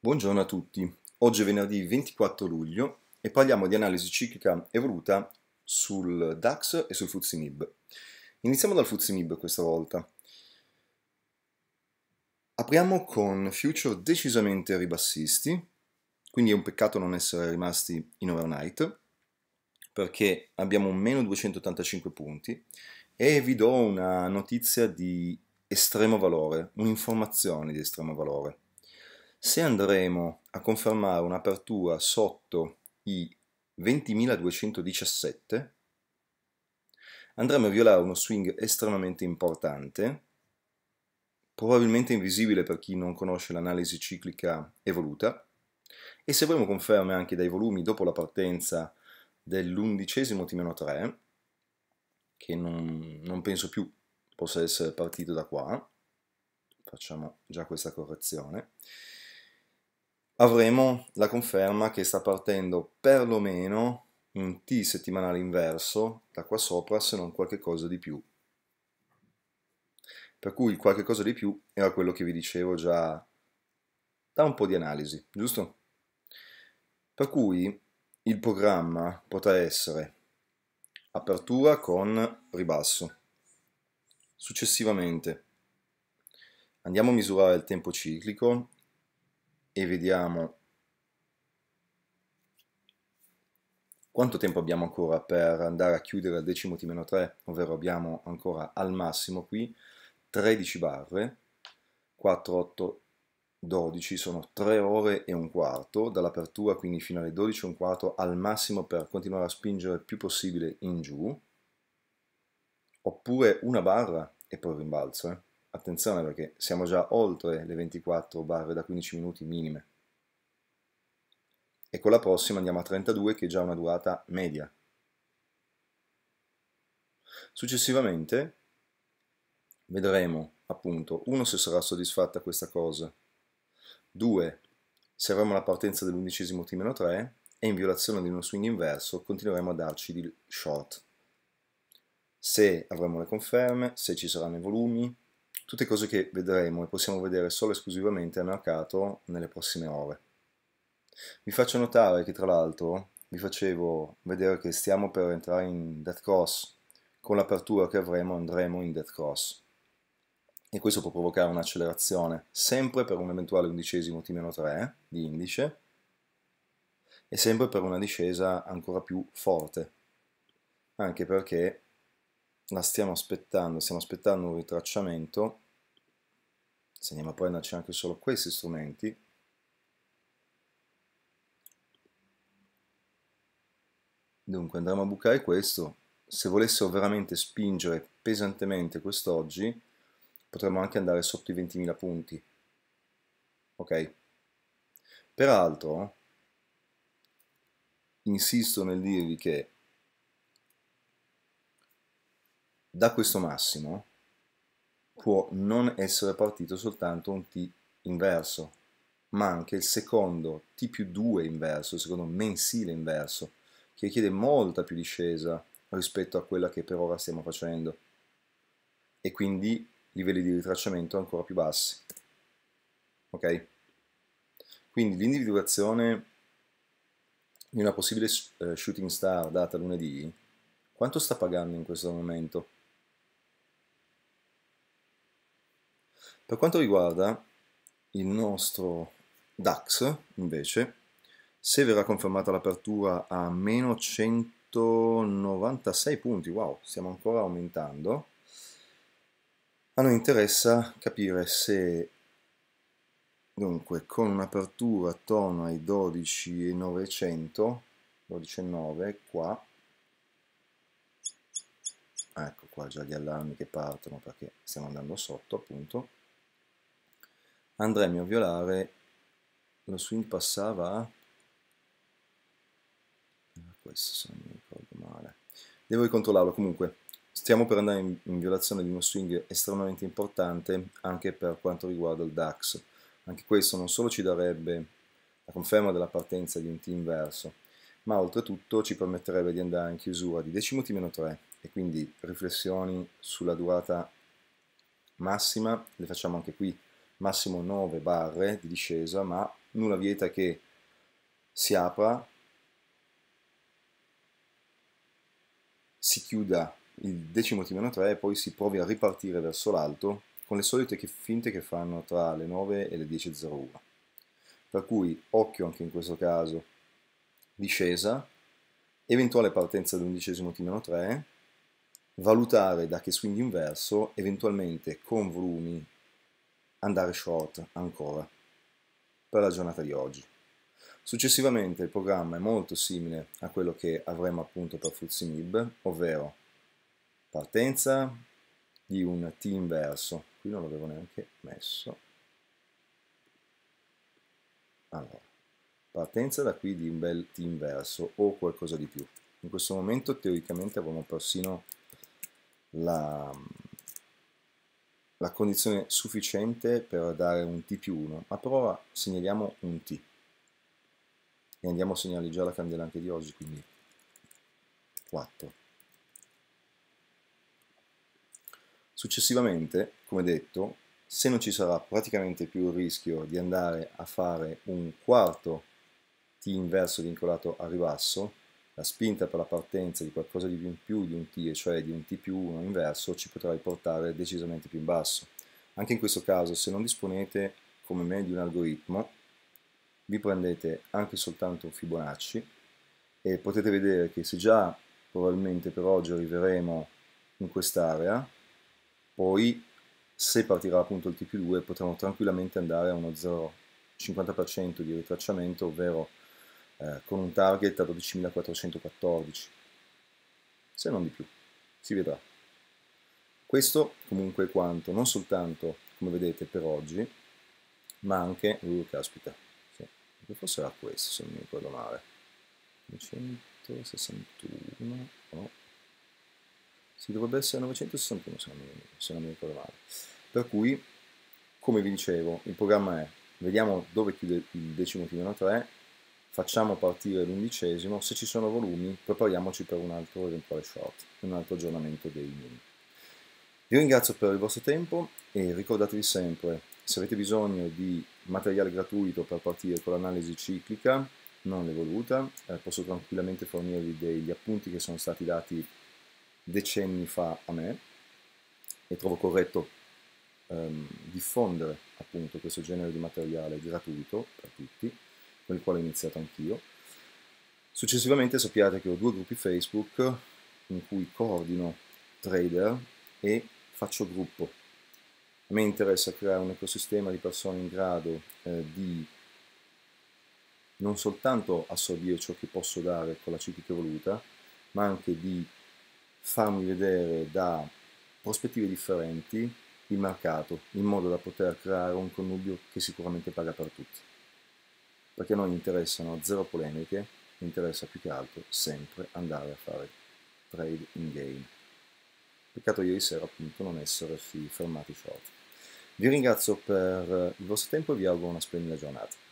Buongiorno a tutti, oggi è venerdì 24 luglio e parliamo di analisi ciclica evoluta sul DAX e sul FUZIMIB. Iniziamo dal FUZIMIB questa volta. Apriamo con future decisamente ribassisti, quindi è un peccato non essere rimasti in overnight, perché abbiamo meno 285 punti e vi do una notizia di estremo valore, un'informazione di estremo valore se andremo a confermare un'apertura sotto i 20.217, andremo a violare uno swing estremamente importante, probabilmente invisibile per chi non conosce l'analisi ciclica evoluta, e se avremo conferme anche dai volumi dopo la partenza dell'undicesimo T-3, che non, non penso più possa essere partito da qua, facciamo già questa correzione, avremo la conferma che sta partendo perlomeno un T settimanale inverso da qua sopra se non qualche cosa di più. Per cui qualche cosa di più era quello che vi dicevo già da un po' di analisi, giusto? Per cui il programma potrà essere apertura con ribasso. Successivamente andiamo a misurare il tempo ciclico e vediamo quanto tempo abbiamo ancora per andare a chiudere al decimo T meno 3, ovvero abbiamo ancora al massimo qui 13 barre, 4, 8, 12 sono 3 ore e un quarto dall'apertura, quindi fino alle 12 e un quarto al massimo per continuare a spingere il più possibile in giù, oppure una barra e poi rimbalzo. Eh. Attenzione perché siamo già oltre le 24 barre da 15 minuti minime. E con la prossima andiamo a 32 che è già una durata media. Successivamente vedremo appunto 1 se sarà soddisfatta questa cosa, 2 se avremo la partenza dell'undicesimo T-3 e in violazione di uno swing inverso continueremo a darci di short. Se avremo le conferme, se ci saranno i volumi, Tutte cose che vedremo e possiamo vedere solo esclusivamente a mercato nelle prossime ore. Vi faccio notare che tra l'altro vi facevo vedere che stiamo per entrare in Death Cross, con l'apertura che avremo andremo in Death Cross e questo può provocare un'accelerazione sempre per un eventuale undicesimo T-3 eh, di indice e sempre per una discesa ancora più forte, anche perché la stiamo aspettando, stiamo aspettando un ritracciamento, se andiamo a prenderci anche solo questi strumenti, dunque andremo a bucare questo, se volessero veramente spingere pesantemente quest'oggi, potremmo anche andare sotto i 20.000 punti, ok? Peraltro, insisto nel dirvi che Da questo massimo può non essere partito soltanto un T inverso, ma anche il secondo T più 2 inverso, il secondo mensile inverso, che richiede molta più discesa rispetto a quella che per ora stiamo facendo e quindi livelli di ritracciamento ancora più bassi. Ok? Quindi l'individuazione di una possibile eh, shooting star data lunedì, quanto sta pagando in questo momento? Per quanto riguarda il nostro DAX, invece, se verrà confermata l'apertura a meno 196 punti, wow, stiamo ancora aumentando, a noi interessa capire se dunque con un'apertura attorno ai 12,900 12,900 qua ecco qua già gli allarmi che partono perché stiamo andando sotto appunto andremo a violare lo swing passava ah, questo se non mi ricordo male devo ricontrollarlo comunque stiamo per andare in, in violazione di uno swing estremamente importante anche per quanto riguarda il DAX anche questo non solo ci darebbe la conferma della partenza di un T inverso ma oltretutto ci permetterebbe di andare in chiusura di decimo t 3 e quindi riflessioni sulla durata massima le facciamo anche qui massimo 9 barre di discesa, ma nulla vieta che si apra, si chiuda il decimo t 3 e poi si provi a ripartire verso l'alto con le solite che finte che fanno tra le 9 e le 10.01. Per cui occhio anche in questo caso, discesa, eventuale partenza dell'undicesimo t 3, valutare da che swing inverso, eventualmente con volumi andare short ancora per la giornata di oggi. Successivamente il programma è molto simile a quello che avremo appunto per Fuzzy Mib, ovvero partenza di un T inverso, qui non l'avevo neanche messo, allora, partenza da qui di un bel T inverso o qualcosa di più. In questo momento teoricamente avremo persino la, la condizione sufficiente per dare un t più 1, ma per ora segnaliamo un t e andiamo a segnare già la candela anche di oggi, quindi 4. Successivamente, come detto, se non ci sarà praticamente più il rischio di andare a fare un quarto t inverso vincolato a ribasso, la spinta per la partenza di qualcosa di più in più di un T, e cioè di un T più 1 inverso, ci potrà riportare decisamente più in basso. Anche in questo caso, se non disponete come me di un algoritmo, vi prendete anche soltanto un Fibonacci e potete vedere che se già probabilmente per oggi arriveremo in quest'area, poi se partirà appunto il T più 2 potremo tranquillamente andare a uno 0,50% di ritracciamento, ovvero eh, con un target a 12.414, se non di più, si vedrà. Questo comunque è quanto, non soltanto, come vedete, per oggi, ma anche, uh, caspita, sì, forse era questo, se non mi ricordo male, 961, no, sì, dovrebbe essere 961 se non mi, ricordo male. Per cui, come vi dicevo, il programma è, vediamo dove chiude il decimo filone 3, facciamo partire l'undicesimo, se ci sono volumi prepariamoci per un altro eventuale short, un altro aggiornamento dei mini. Vi ringrazio per il vostro tempo e ricordatevi sempre, se avete bisogno di materiale gratuito per partire con l'analisi ciclica, non l'evoluta, eh, posso tranquillamente fornirvi degli appunti che sono stati dati decenni fa a me e trovo corretto ehm, diffondere appunto questo genere di materiale gratuito per tutti con il quale ho iniziato anch'io. Successivamente sappiate che ho due gruppi Facebook in cui coordino trader e faccio gruppo. A me interessa creare un ecosistema di persone in grado eh, di non soltanto assorbire ciò che posso dare con la ciclica evoluta, ma anche di farmi vedere da prospettive differenti il mercato, in modo da poter creare un connubio che sicuramente paga per tutti perché non gli interessano zero polemiche, interessa più che altro sempre andare a fare trade in game. Peccato ieri sera appunto non essersi fermati short. Vi ringrazio per il vostro tempo e vi auguro una splendida giornata.